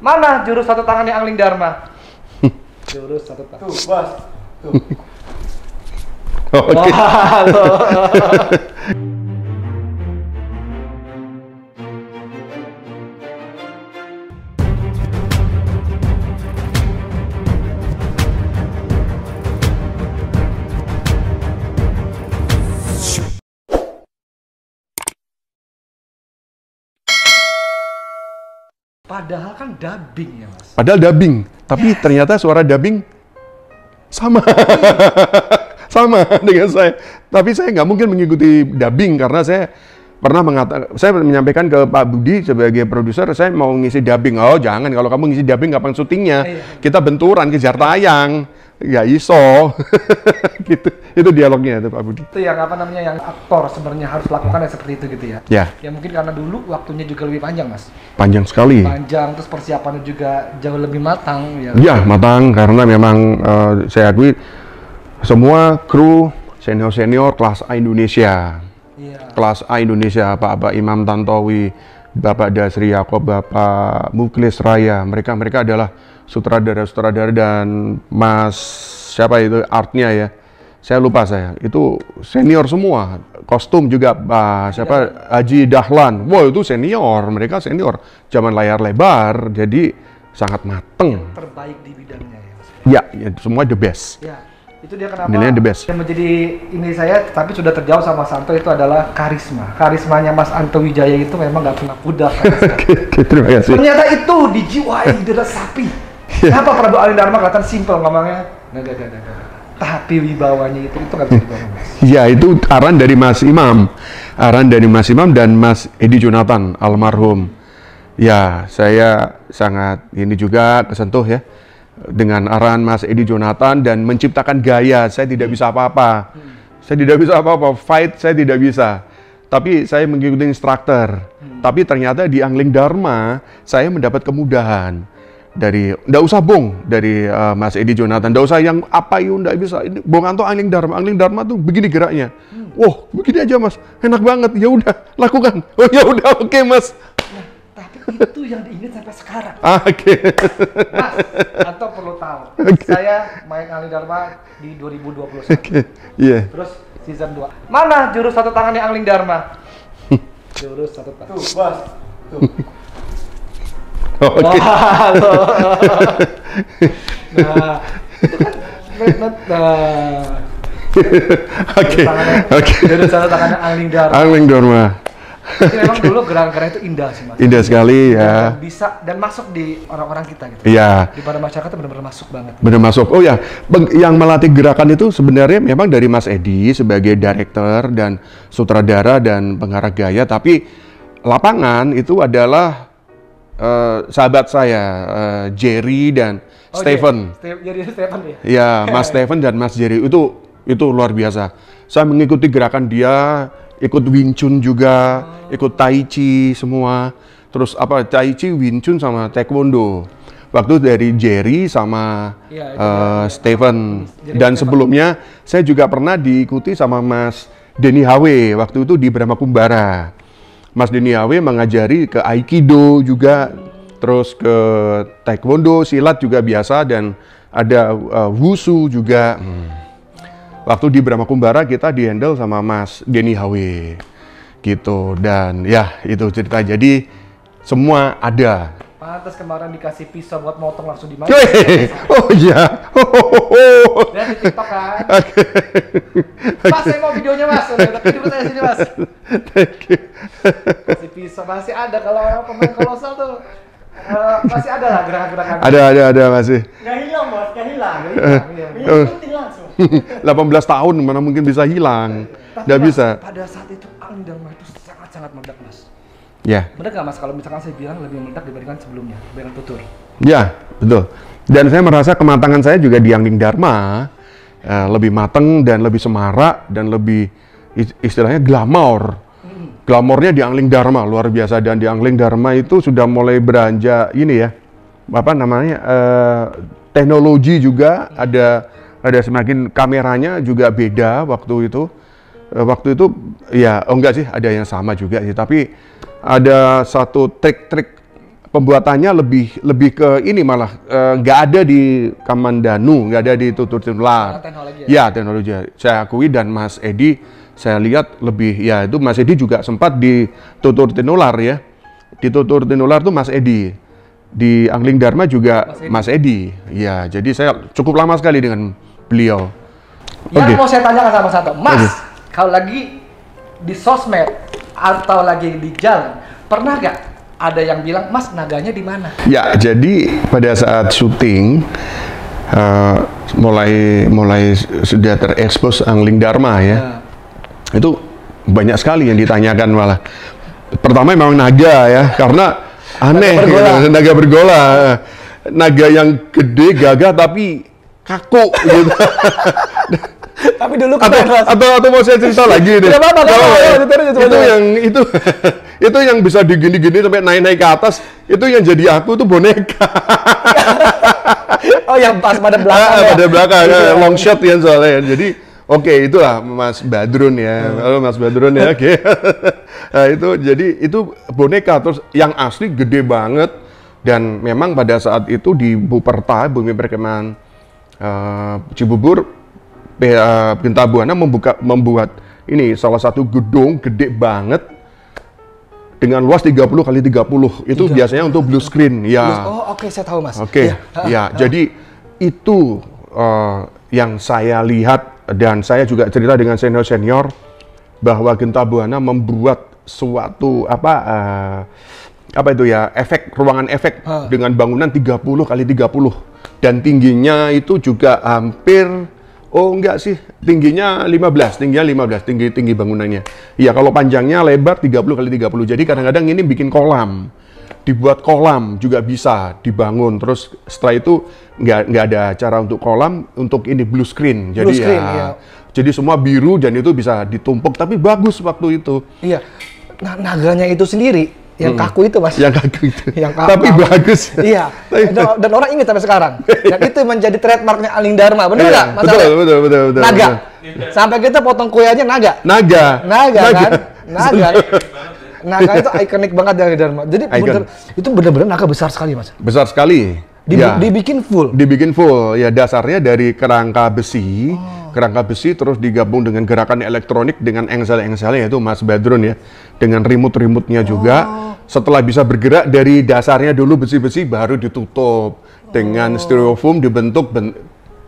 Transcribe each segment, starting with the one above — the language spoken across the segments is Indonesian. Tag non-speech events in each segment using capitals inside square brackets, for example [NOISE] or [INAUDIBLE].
Mana jurus satu tangan yang Angling Dharma? [LAUGHS] jurus satu tangan. Tuh, bos. Tuh. Oke. Okay. [LAUGHS] Padahal kan dubbing ya mas. Padahal dubbing, tapi yes. ternyata suara dubbing sama. [LAUGHS] sama dengan saya. Tapi saya nggak mungkin mengikuti dubbing karena saya pernah mengatakan, saya menyampaikan ke Pak Budi sebagai produser, saya mau ngisi dubbing. Oh jangan, kalau kamu ngisi dubbing kapan syutingnya? Iya. Kita benturan, kejar tayang ya iso [LAUGHS] gitu itu dialognya itu Pak Budi itu yang apa namanya yang aktor sebenarnya harus lakukan yang seperti itu gitu ya ya ya mungkin karena dulu waktunya juga lebih panjang mas panjang sekali panjang terus persiapannya juga jauh lebih matang ya ya matang karena memang uh, saya akui semua kru senior senior kelas A Indonesia ya. kelas A Indonesia Pak Pak Imam Tantowi Bapak Dasri Yakob Bapak Muklis Raya mereka mereka adalah sutradara-sutradara dan Mas siapa itu artnya ya. Saya lupa saya. Itu senior semua. Kostum juga bah, siapa Haji Dahlan. Wow, itu senior, mereka senior. Zaman layar lebar, jadi sangat mateng. Yang terbaik di bidangnya ya. Ya, ya semua the best. Ya itu dia kenapa Nilainya the best. yang menjadi ini saya tapi sudah terjawab sama Santo itu adalah karisma karismanya Mas Anto Wijaya itu memang nggak pernah pudar [LAUGHS] terima kasih ternyata itu dijiwai di dalam sapi Iya. Kenapa Prabu Alin Dharma kelihatan simpel ngomongnya? Tapi wibawanya itu itu nggak bisa dibangun. Iya itu aran dari Mas Imam, aran dari Mas Imam dan Mas Edi Jonathan almarhum. Ya saya sangat ini juga tersentuh ya dengan aran Mas Edi Jonathan dan menciptakan gaya. Saya tidak bisa apa-apa. Saya tidak bisa apa-apa. Fight saya tidak bisa. Tapi saya mengikuti instruktur. Hmm. Tapi ternyata di Angling Dharma saya mendapat kemudahan dari ndak usah bong dari uh, Mas Edi Jonathan ndak usah yang apa yuk ndak bisa ini bong anto angling dharma angling dharma tuh begini geraknya hmm. wah begini aja mas enak banget ya udah lakukan oh ya udah [LAUGHS] oke okay, mas nah, tapi itu yang diingat sampai sekarang ah, oke okay. mas anto perlu tahu okay. saya main angling dharma di 2021 okay. yeah. terus season 2 mana jurus satu tangan yang angling dharma [LAUGHS] jurus satu tangan tuh bos tuh [LAUGHS] Oh, okay. Gitu. [LAUGHS] nah, lo. Kan nah, eh, Oke. Oke. Dari salah tangannya Angling Dharma. Angling Dharma. Memang okay. dulu gerang itu indah sih mas. Indah sekali ya. Dan bisa dan masuk di orang-orang kita gitu. Iya. Di pada masyarakat benar-benar masuk banget. Benar masuk. Oh ya, yang melatih gerakan itu sebenarnya memang dari Mas Edi sebagai director dan sutradara dan pengarah gaya, tapi lapangan itu adalah uh, sahabat saya uh, Jerry dan oh, Stephen. Jerry dan Stephen ya. Iya, Mas [LAUGHS] Stephen dan Mas Jerry itu itu luar biasa. Saya mengikuti gerakan dia, ikut Wing Chun juga, oh. ikut Tai Chi semua. Terus apa Tai Chi, Wing Chun sama Taekwondo. Waktu dari Jerry sama ya, uh, Stephen Stephen dan Stephen. sebelumnya saya juga pernah diikuti sama Mas Denny Hawe waktu itu di Brahma Kumbara. Mas Deniawe mengajari ke Aikido juga, terus ke Taekwondo, silat juga biasa dan ada uh, Wusu juga. Hmm. Waktu di Brahma Kumbara kita dihandle sama Mas Denny Hawe gitu dan ya itu cerita jadi semua ada Pantas kemarin dikasih pisau buat motong langsung di mana? Oh iya. Oh, oh, oh. di TikTok kan. [LAUGHS] Okay. Mas, saya mau videonya mas. Tapi dulu saya sini mas. Thank you. Kasih pisau masih ada kalau orang pemain kolosal tuh. Uh, masih ada lah gerak-gerakan. Ada, ada, ada masih. Gak hilang mas, gak hilang. Eh, gak hilang, Uh, langsung. 18 [LAUGHS] tahun mana mungkin bisa hilang. Tapi Gak mas, bisa. Pada saat itu Andang itu sangat-sangat meledak mas. Ya. Yeah. Benar nggak mas kalau misalkan saya bilang lebih meledak dibandingkan sebelumnya, dengan tutur? Ya, yeah, betul. Dan saya merasa kematangan saya juga di Angling Dharma uh, lebih mateng dan lebih semarak dan lebih istilahnya glamor. Hmm. Glamornya di Angling Dharma luar biasa dan di Angling Dharma itu sudah mulai beranjak ini ya apa namanya uh, teknologi juga ada ada semakin kameranya juga beda waktu itu eh, waktu itu ya oh enggak sih ada yang sama juga sih tapi ada satu trik-trik pembuatannya lebih lebih ke ini malah eh, nggak uh, ada di Kamandanu, nggak ada di Tutur Tinular. Oh, teknologi ya, ya teknologi. Saya akui dan Mas Edi saya lihat lebih ya itu Mas Edi juga sempat di Tutur Tinular ya. Di Tutur Tinular tuh Mas Edi. Di Angling Dharma juga Mas Edi. Iya, Ya, jadi saya cukup lama sekali dengan beliau. Yang okay. mau saya tanyakan sama satu, Mas, okay. kalau lagi di sosmed atau lagi di jalan, pernah gak ada yang bilang, Mas naganya di mana? Ya, jadi pada saat syuting uh, mulai mulai sudah terekspos Angling Dharma ya, uh. itu banyak sekali yang ditanyakan malah. Pertama memang naga ya, karena aneh naga bergola. Ya, naga bergola naga yang gede gagah tapi kaku gitu [LAUGHS] Tapi dulu atau, atau atau mau saya cerita [LAUGHS] lagi nih. Tidak apa-apa. Itu yang itu [LAUGHS] itu yang bisa digini-gini sampai naik-naik ke atas itu yang jadi aku tuh boneka. [LAUGHS] oh yang pas pada ah, belakang. Ah, ya. Pada belakang gitu ah, ya, long shot yang soalnya. Jadi Oke, okay, itulah Mas Badrun ya. Hmm. Halo Mas Badrun ya. Oke. Okay. nah, itu jadi itu boneka terus yang asli gede banget dan memang pada saat itu di Buperta, Bumi Perkemahan uh, eh, Cibubur Pinta eh, Buana nah, membuka membuat ini salah satu gedung gede banget dengan luas 30 kali 30 itu 30. biasanya untuk blue screen ya. Oh, oke okay, saya tahu Mas. Oke. Okay. Iya. Ya, ya jadi itu uh, yang saya lihat dan saya juga cerita dengan senior-senior bahwa Genta Buana nah membuat suatu apa uh, apa itu ya efek ruangan efek ha. dengan bangunan 30 kali 30 dan tingginya itu juga hampir Oh enggak sih, tingginya 15, tingginya 15, tinggi tinggi bangunannya. Iya, kalau panjangnya lebar 30 kali 30. Jadi kadang-kadang ini bikin kolam. Dibuat kolam juga bisa dibangun. Terus setelah itu enggak nggak ada cara untuk kolam, untuk ini blue screen. Jadi blue ya, screen, ya, ya. Jadi semua biru dan itu bisa ditumpuk tapi bagus waktu itu. Iya. Nah, naganya itu sendiri yang hmm. kaku itu mas yang kaku itu [LAUGHS] yang kaku, tapi bagus iya [LAUGHS] dan, dan orang ingat sampai sekarang [LAUGHS] dan itu menjadi trademarknya Aling Dharma benar iya, nggak mas betul, betul, betul betul betul naga betul. sampai kita potong kue aja naga naga naga, naga. kan naga naga itu ikonik banget dari Dharma jadi bener, itu benar-benar naga besar sekali mas besar sekali Dibi ya. dibikin full dibikin full ya dasarnya dari kerangka besi oh kerangka besi terus digabung dengan gerakan elektronik dengan engsel-engselnya itu Mas Badrun ya dengan remote-remotenya juga oh. setelah bisa bergerak dari dasarnya dulu besi-besi baru ditutup oh. dengan styrofoam dibentuk ben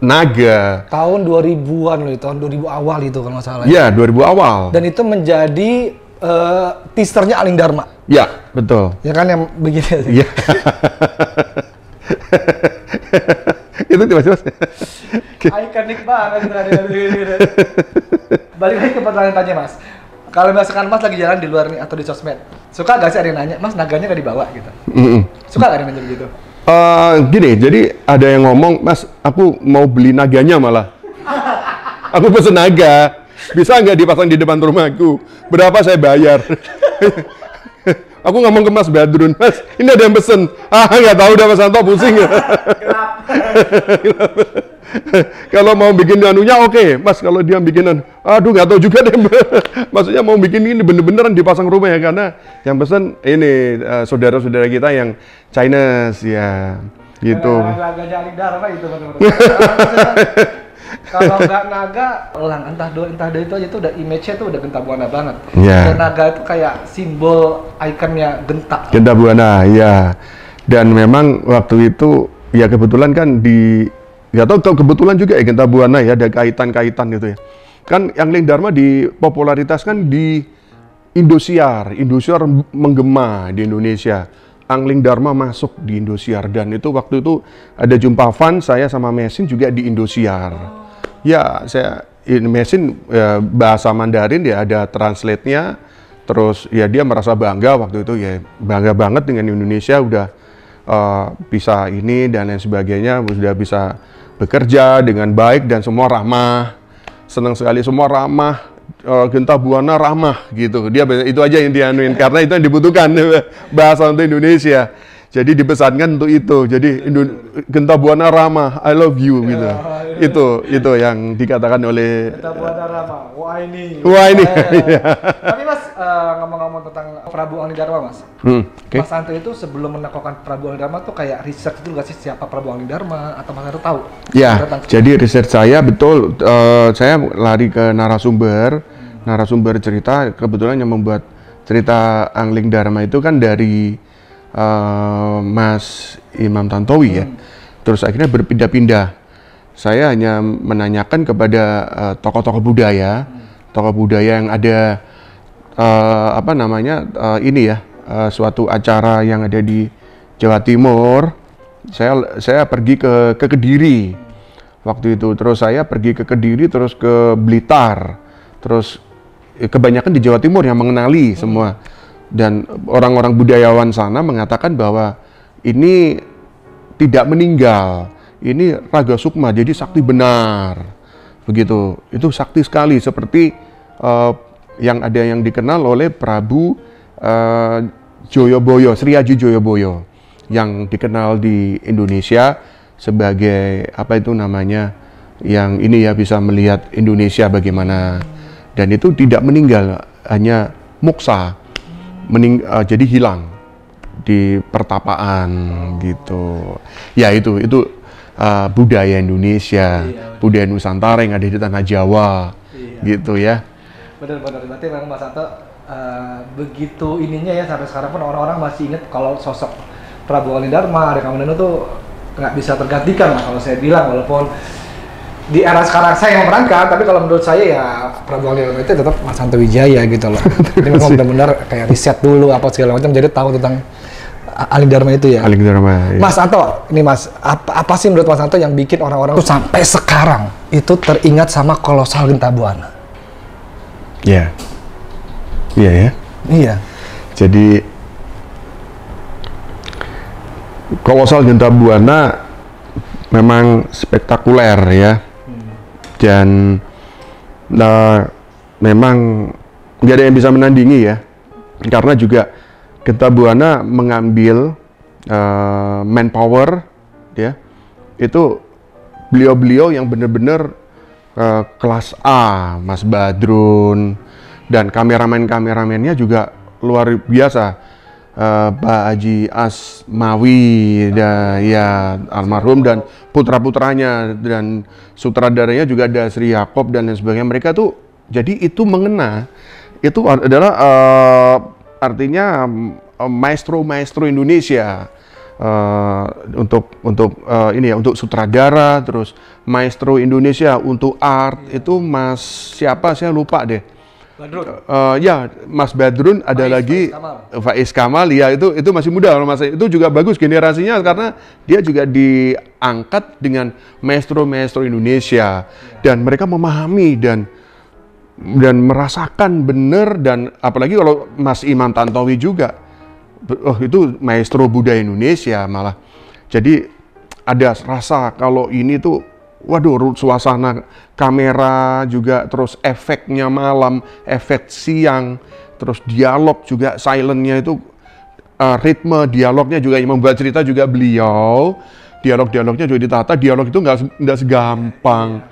naga tahun 2000-an loh tahun 2000 awal itu kalau nggak salah ya, ya 2000 awal dan itu menjadi uh, teasernya Aling Dharma ya betul ya kan yang begini ya [LAUGHS] itu tiba-tiba. Ikonik [LAUGHS] banget berada Balik lagi ke pertanyaan tanya Mas. Kalau misalkan Mas lagi jalan di luar nih atau di sosmed, suka gak sih ada yang nanya, Mas naganya gak dibawa gitu? Mm hmm Suka gak ada yang begitu? Uh, gini, jadi ada yang ngomong, Mas, aku mau beli naganya malah. [LAUGHS] aku pesen naga, bisa nggak dipasang di depan rumahku? Berapa saya bayar? [LAUGHS] Aku ngomong ke Mas Badrun, Mas, ini ada yang pesen. Ah, nggak tahu udah Mas Anto pusing. ya. [LAUGHS] kalau mau bikin anunya oke, okay. Mas. Kalau dia bikinan, aduh nggak tahu juga deh. [LAUGHS] Maksudnya mau bikin ini bener-beneran dipasang rumah ya karena yang pesen ini saudara eh, saudara-saudara kita yang Chinese ya gitu. [LAUGHS] kalau nggak naga elang entah dua entah dua itu aja tuh udah image-nya tuh udah genta buana banget yeah. dan naga itu kayak simbol ikonnya genta genta buana ya dan memang waktu itu ya kebetulan kan di ya tahu kebetulan juga ya genta buana ya ada kaitan-kaitan gitu ya kan yang Ling Dharma di popularitas kan di Indosiar, Indosiar menggema di Indonesia. Angling Dharma masuk di Indosiar dan itu waktu itu ada jumpa fan saya sama Mesin juga di Indosiar. Ya, saya mesin ya, bahasa Mandarin ya ada translate-nya. Terus ya dia merasa bangga waktu itu ya bangga banget dengan Indonesia udah uh, bisa ini dan lain sebagainya sudah bisa bekerja dengan baik dan semua ramah senang sekali semua ramah uh, genta buana ramah gitu dia itu aja yang dianuin karena itu yang dibutuhkan [LAUGHS] bahasa untuk Indonesia jadi dipesankan untuk itu. Jadi Genta Buana Rama, I love you gitu. Ya, itu itu yang dikatakan oleh Genta Buana Rama. Wah ini. Wah ini. Eh, eh, eh. [LAUGHS] Tapi Mas ngomong-ngomong uh, tentang Prabu Angidarma Mas. Hmm, okay. Mas Ante itu sebelum menaklukkan Prabu Angidarma tuh kayak riset itu nggak sih siapa Prabu Angidarma atau Mas Ante tahu? Ya. Jadi riset saya betul uh, saya lari ke narasumber. Hmm. Narasumber cerita kebetulan yang membuat cerita Angling Dharma itu kan dari uh, Mas Imam Tantowi ya. hmm. ya. Terus akhirnya berpindah-pindah. Saya hanya menanyakan kepada eh, tokoh-tokoh uh, budaya, hmm. tokoh budaya yang ada uh, apa namanya uh, ini ya, uh, suatu acara yang ada di Jawa Timur. Saya saya pergi ke ke Kediri waktu itu. Terus saya pergi ke Kediri, terus ke Blitar, terus kebanyakan di Jawa Timur yang mengenali hmm. semua dan orang-orang budayawan sana mengatakan bahwa ini tidak meninggal, ini raga sukma jadi sakti benar. Begitu. Itu sakti sekali seperti uh, yang ada yang dikenal oleh Prabu uh, Joyoboyo, Sri Aji Joyoboyo yang dikenal di Indonesia sebagai apa itu namanya yang ini ya bisa melihat Indonesia bagaimana dan itu tidak meninggal hanya muksa mening uh, jadi hilang di pertapaan gitu. Ya itu itu uh, budaya Indonesia, iya, budaya Nusantara yang ada di tanah Jawa iya. gitu ya. Benar-benar berarti memang Mas Anto uh, eh, begitu ininya ya sampai sekarang pun orang-orang masih ingat kalau sosok Prabowo Dharma, Rekamendano tuh nggak bisa tergantikan lah kalau saya bilang walaupun di era sekarang saya yang memerankan, tapi kalau menurut saya ya Prabowo Agil itu tetap Mas Santo Wijaya gitu loh. [LAUGHS] Jadi memang benar-benar kayak riset dulu apa segala macam, jadi tahu tentang Aling Dharma itu ya. Aling Dharma. ya. Mas Anto, ini Mas, apa, apa sih menurut Mas Anto yang bikin orang-orang itu sampai sekarang itu teringat sama kolosal Buana Iya. Yeah. Iya yeah, ya. Yeah. Iya. Jadi kolosal Buana memang spektakuler ya dan nah, memang nggak ada yang bisa menandingi ya karena juga Genta Buana mengambil uh, manpower ya itu beliau-beliau yang benar-benar uh, kelas A Mas Badrun dan kameramen-kameramennya juga luar biasa Uh, eh, Pak Haji Asmawi dan ya almarhum dan putra putranya dan sutradaranya juga ada Sri Yakob dan lain sebagainya mereka tuh jadi itu mengena itu adalah uh, artinya mm, maestro maestro Indonesia uh, untuk untuk uh, ini ya untuk sutradara terus maestro Indonesia untuk art itu Mas siapa saya lupa deh Badrun. Uh, ya, Mas Badrun ada Faiz, lagi Faiz Kamal. Faiz Kamal ya itu itu masih muda kalau masih itu juga bagus generasinya karena dia juga diangkat dengan maestro-maestro Indonesia ya. dan mereka memahami dan dan merasakan benar dan apalagi kalau Mas Imam Tantowi juga oh itu maestro budaya Indonesia malah. Jadi ada rasa kalau ini tuh waduh suasana kamera juga terus efeknya malam, efek siang, terus dialog juga silentnya itu uh, ritme dialognya juga yang membuat cerita juga beliau dialog-dialognya juga ditata dialog itu nggak nggak segampang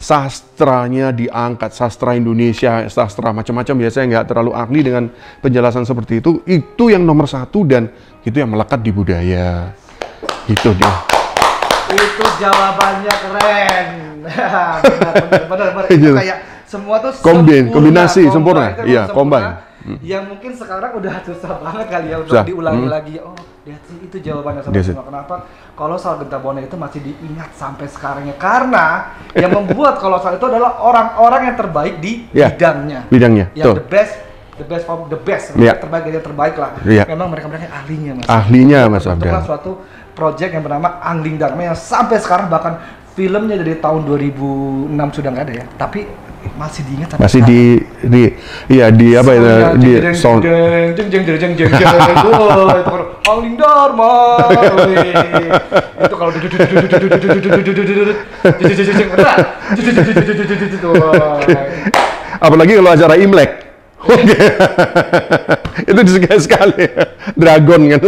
sastranya diangkat sastra Indonesia sastra macam-macam biasanya nggak terlalu ahli dengan penjelasan seperti itu itu yang nomor satu dan itu yang melekat di budaya itu dia itu jawabannya keren. [LAUGHS] benar, benar, Itu iya. kayak semua tuh Kombin, sempurna, kombinasi sempurna. kan Iya, combine. Hmm. Yang mungkin sekarang udah susah banget kali ya untuk diulangi hmm. lagi. Oh, lihat sih itu jawabannya sama iya Kenapa? Kalau soal genta bone itu masih diingat sampai sekarangnya karena yang membuat kalau soal itu adalah orang-orang yang terbaik di yeah. bidangnya. Bidangnya. Yang Tuh. the best the best from the best, yeah. terbaik dari terbaik lah. Yeah. Memang mereka mereka ahlinya mas. Ahlinya mas Abdul. Itu kan suatu project yang bernama Angling Dharma yang sampai sekarang bahkan filmnya dari tahun 2006 sudah nggak ada ya tapi masih diingat sampai masih di, di iya di apa ya di song. jeng jeng jeng jeng jeng jeng [LAUGHS] Angling Dharma itu kalau apalagi kalau acara Imlek Oke, itu disukai sekali. Dragon kan.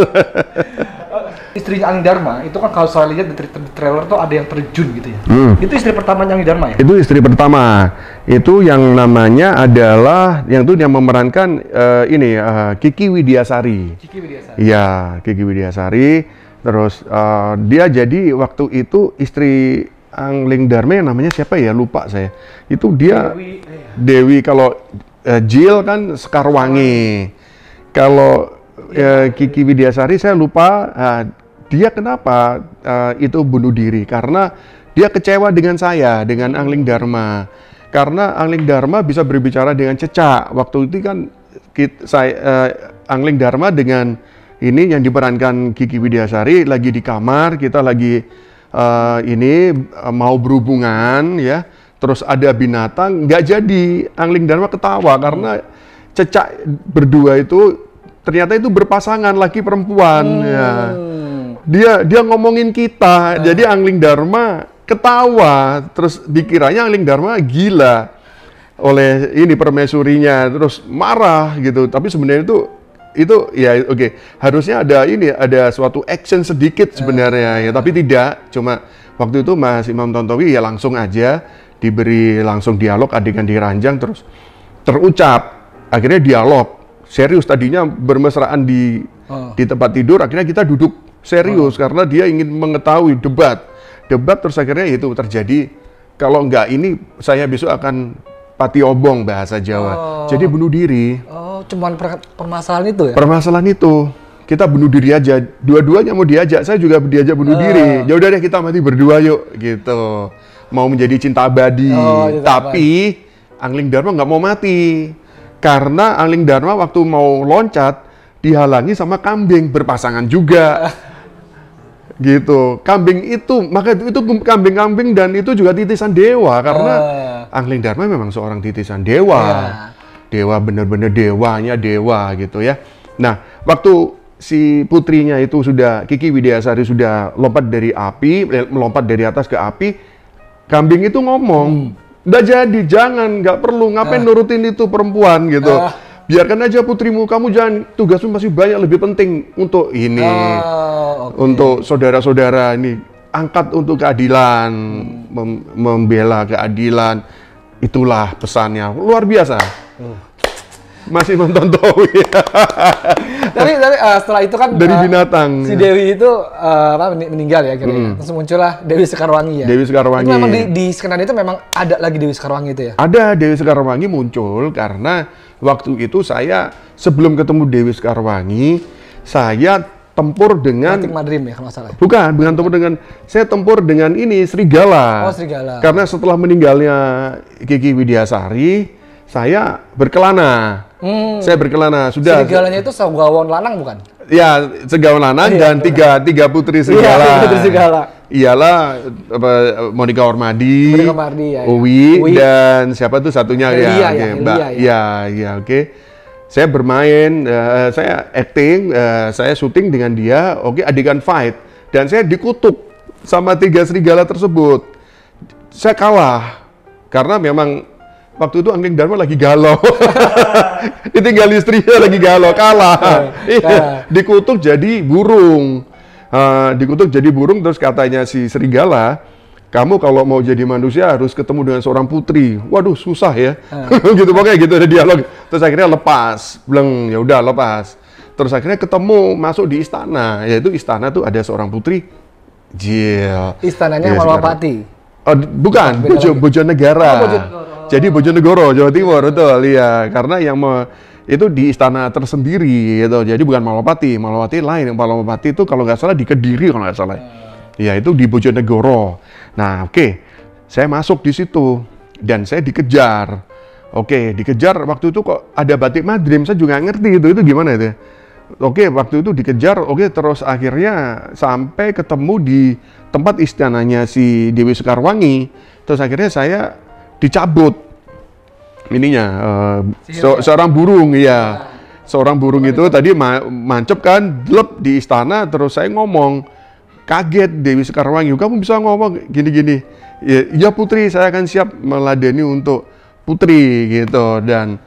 Istri Anggi Dharma itu kan kalau saya lihat di trailer tuh ada yang terjun gitu ya. Hmm. Itu istri pertamanya Anggi Dharma ya? Itu istri pertama. Itu yang namanya adalah yang tuh yang memerankan uh, ini uh, Kiki Widiasari. Kiki Widiasari. Iya, Kiki Widiasari. Terus uh, dia jadi waktu itu istri Angling Dharma yang namanya siapa ya? Lupa saya. Itu dia Dewi, eh. Iya. Dewi kalau uh, Jill kan Sekarwangi. Kalau Ya, ya, Kiki Widiasari saya lupa uh, dia kenapa uh, itu bunuh diri karena dia kecewa dengan saya dengan Angling Dharma karena Angling Dharma bisa berbicara dengan cecak waktu itu kan kita, saya uh, Angling Dharma dengan ini yang diperankan Kiki Widiasari lagi di kamar kita lagi uh, ini uh, mau berhubungan ya terus ada binatang nggak jadi Angling Dharma ketawa karena cecak berdua itu ternyata itu berpasangan laki perempuan ya. hmm. ya. Dia dia ngomongin kita. Ah. Jadi Angling Dharma ketawa terus dikiranya Angling Dharma gila oleh ini permesurinya, terus marah gitu. Tapi sebenarnya itu itu ya oke okay. harusnya ada ini ada suatu action sedikit sebenarnya ah. ya tapi tidak cuma waktu itu Mas Imam Tontowi ya langsung aja diberi langsung dialog adegan diranjang terus terucap akhirnya dialog serius tadinya bermesraan di oh. di tempat tidur akhirnya kita duduk serius oh. karena dia ingin mengetahui debat debat terus akhirnya itu terjadi kalau enggak ini saya besok akan pati obong bahasa Jawa oh. jadi bunuh diri oh cuman per permasalahan itu ya permasalahan itu kita bunuh diri aja dua-duanya mau diajak saya juga diajak bunuh oh. diri ya udah deh kita mati berdua yuk gitu mau menjadi cinta abadi oh, tapi Angling Dharma nggak mau mati karena Angling Dharma waktu mau loncat dihalangi sama kambing berpasangan juga. [LAUGHS] gitu. Kambing itu maka itu kambing-kambing dan itu juga titisan dewa karena uh. Ah. Angling Dharma memang seorang titisan dewa. Yeah. Dewa bener-bener dewanya dewa gitu ya. Nah, waktu si putrinya itu sudah Kiki Widiasari sudah lompat dari api, eh, melompat dari atas ke api, kambing itu ngomong. Hmm udah jadi jangan nggak perlu ngapain ah. nurutin itu perempuan gitu ah. biarkan aja putrimu kamu jangan tugasmu masih banyak lebih penting untuk ini uh, ah, okay. untuk saudara-saudara ini angkat untuk keadilan hmm. mem membela keadilan itulah pesannya luar biasa uh. masih menonton Towi [LAUGHS] tapi tapi uh, setelah itu kan dari uh, binatang. Si Dewi itu uh, meninggal ya kira-kira. hmm. Terus muncullah Dewi Sekarwangi ya. Dewi Sekarwangi. Itu memang di, di skenario itu memang ada lagi Dewi Sekarwangi itu ya. Ada Dewi Sekarwangi muncul karena waktu itu saya sebelum ketemu Dewi Sekarwangi, saya tempur dengan Batik Madrim ya kalau salah. Ya? Bukan, dengan tempur dengan saya tempur dengan ini serigala. Oh, serigala. Karena setelah meninggalnya Kiki Widiasari, saya berkelana Hmm. Saya berkelana, sudah. Serigalanya itu segawon lanang bukan? Ya, segawon lanang iya, dan benar. tiga tiga putri iya, serigala. Iya, putri serigala. Iyalah apa, Monica Ormadi, Ormadi ya, ya. Uwi, Uwi, dan siapa tuh satunya Lia, ya, ya, Mbak. Iya, ya, ya oke. Ya. Ya, ya, okay. Saya bermain, uh, saya acting, uh, saya syuting dengan dia, oke okay, adegan fight dan saya dikutuk sama tiga serigala tersebut. Saya kalah karena memang waktu itu Angling Dharma lagi galau. [LAUGHS] Ditinggal istrinya lagi galau, kalah. [LAUGHS] iya, dikutuk jadi burung. Uh, dikutuk jadi burung terus katanya si serigala, kamu kalau mau jadi manusia harus ketemu dengan seorang putri. Waduh, susah ya. Uh. [LAUGHS] gitu pokoknya gitu ada dialog. Terus akhirnya lepas, bleng, ya udah lepas. Terus akhirnya ketemu masuk di istana, yaitu istana tuh ada seorang putri. Jil. Istananya ya, Malwapati. Oh, bukan, Bojo, Bojonegara. Oh, jadi Bojonegoro, Jawa Timur, betul. Iya, karena yang mau itu di istana tersendiri gitu. Jadi bukan Malopati, Malopati lain. Yang Malopati itu kalau nggak salah di Kediri kalau nggak salah. Ya itu di Bojonegoro. Nah, oke. Okay. Saya masuk di situ dan saya dikejar. Oke, okay, dikejar waktu itu kok ada batik Madrim, saya juga ngerti itu itu gimana itu. Oke, okay, waktu itu dikejar, oke okay, terus akhirnya sampai ketemu di tempat istananya si Dewi Sekarwangi. Terus akhirnya saya dicabut ininya uh, se ya? seorang burung iya ah. seorang burung itu tadi ma mancep kan blep di istana terus saya ngomong kaget Dewi Sekarwangi kamu bisa ngomong gini-gini ya, ya putri saya akan siap meladeni untuk putri gitu dan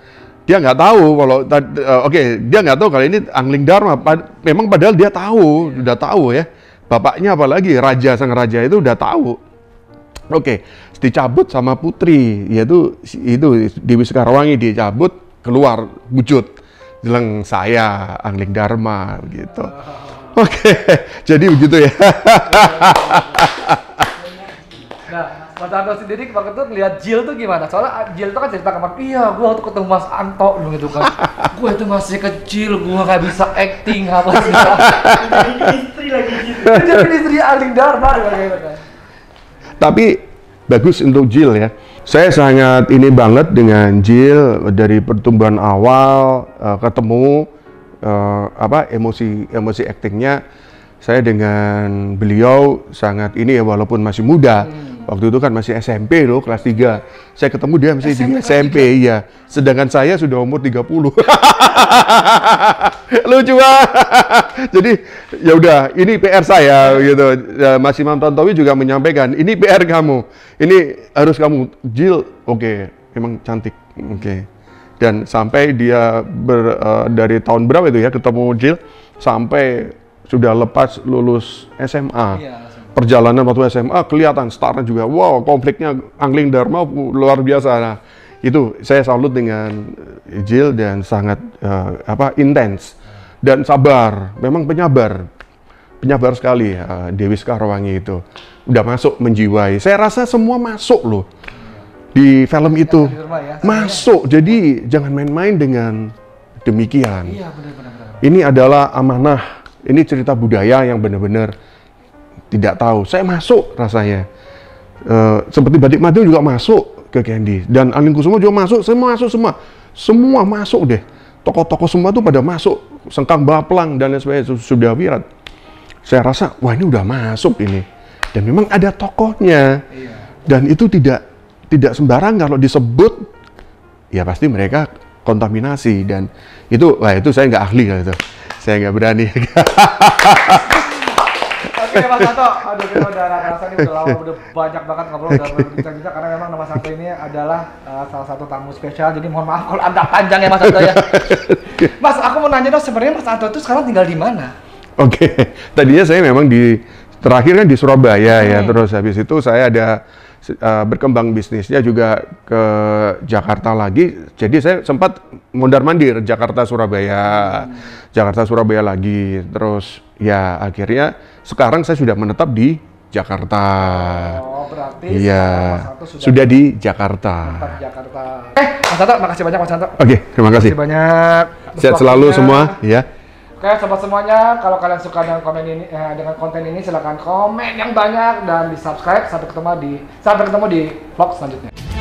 dia nggak tahu kalau uh, oke okay, dia nggak tahu kali ini angling dharma pad memang padahal dia tahu yeah. udah tahu ya bapaknya apalagi raja sang raja itu udah tahu oke okay, dicabut sama putri yaitu itu Dewi Sekarwangi dicabut keluar wujud jeleng saya Angling Dharma gitu. Oke, [LAUGHS] jadi begitu ya. nah, Mas Anto sendiri Pak Ketut lihat Jill tuh gimana? Soalnya ah, Jill tuh kan cerita kemarin, iya gue waktu ketemu Mas Anto dulu gitu kan. [LAUGHS] gue itu masih kecil, gue gak bisa acting, apa sih. [LAUGHS] jadi istri lagi gitu. jadi istri Angling Dharma. Gitu, kan. Tapi bagus untuk Jill ya. Saya sangat ini banget dengan Jill dari pertumbuhan awal uh, ketemu uh, apa emosi emosi aktingnya saya dengan beliau sangat ini ya walaupun masih muda. Hmm. Waktu itu kan masih SMP loh, kelas 3. Saya ketemu dia masih SMP, di SMP ya. Sedangkan saya sudah umur 30. [LAUGHS] Lucu banget. [LAUGHS] Jadi ya udah, ini PR saya gitu. Ya, Mas Imam Tantowi juga menyampaikan, ini PR kamu. Ini harus kamu Jill. Oke, okay. memang cantik. Oke. Okay. Dan sampai dia ber, uh, dari tahun berapa itu ya ketemu Jill sampai sudah lepas lulus SMA. Iya, Perjalanan waktu SMA kelihatan startnya juga wow konfliknya angling dharma luar biasa. Nah, itu saya salut dengan eh, Jill dan sangat uh, apa intens dan sabar. Memang penyabar. Penyabar sekali uh, Dewi Sekarwangi itu. Udah masuk menjiwai. Saya rasa semua masuk loh di film itu. Iya, ya, masuk. Jadi jangan main-main dengan demikian. Iya, Ini adalah amanah ini cerita budaya yang benar-benar tidak tahu. Saya masuk rasanya. E, seperti Batik Madu juga masuk ke Candy dan Alin semua juga masuk, semua masuk semua. Semua masuk deh. Tokoh-tokoh semua tuh pada masuk. Sengkang Baplang dan lain sebagainya sudah wirat. Saya rasa wah ini udah masuk ini. Dan memang ada tokohnya. Iya. Dan itu tidak tidak sembarang kalau disebut ya pasti mereka kontaminasi dan itu wah itu saya nggak ahli Gitu. Saya nggak berani. Oke okay, Mas Toto, aduh kita udah rasa ini udah lama, udah banyak banget ngobrol, udah bincang bincang karena memang nama satu ini adalah uh, salah satu tamu spesial, jadi mohon maaf kalau agak panjang ya Mas Toto ya. Mas, aku mau nanya dong, sebenarnya Mas Santo itu sekarang tinggal di mana? Oke, okay. [LAUGHS] tadinya saya memang di terakhir kan di Surabaya ya, hmm. ya, terus habis itu saya ada Eh, berkembang bisnisnya juga ke Jakarta lagi. Jadi saya sempat mondar-mandir Jakarta Surabaya, hmm. Jakarta Surabaya lagi. Terus ya akhirnya sekarang saya sudah menetap di Jakarta. Oh, berarti iya, sudah, sudah di Jakarta. Jakarta. Eh, Mas Santo, makasih banyak Mas Santo. Oke, okay, terima kasih. Terima kasih banyak. Sehat selalu semua ya. Oke sobat semuanya, kalau kalian suka dengan komen ini eh, dengan konten ini silahkan komen yang banyak dan di subscribe sampai ketemu di sampai ketemu di vlog selanjutnya.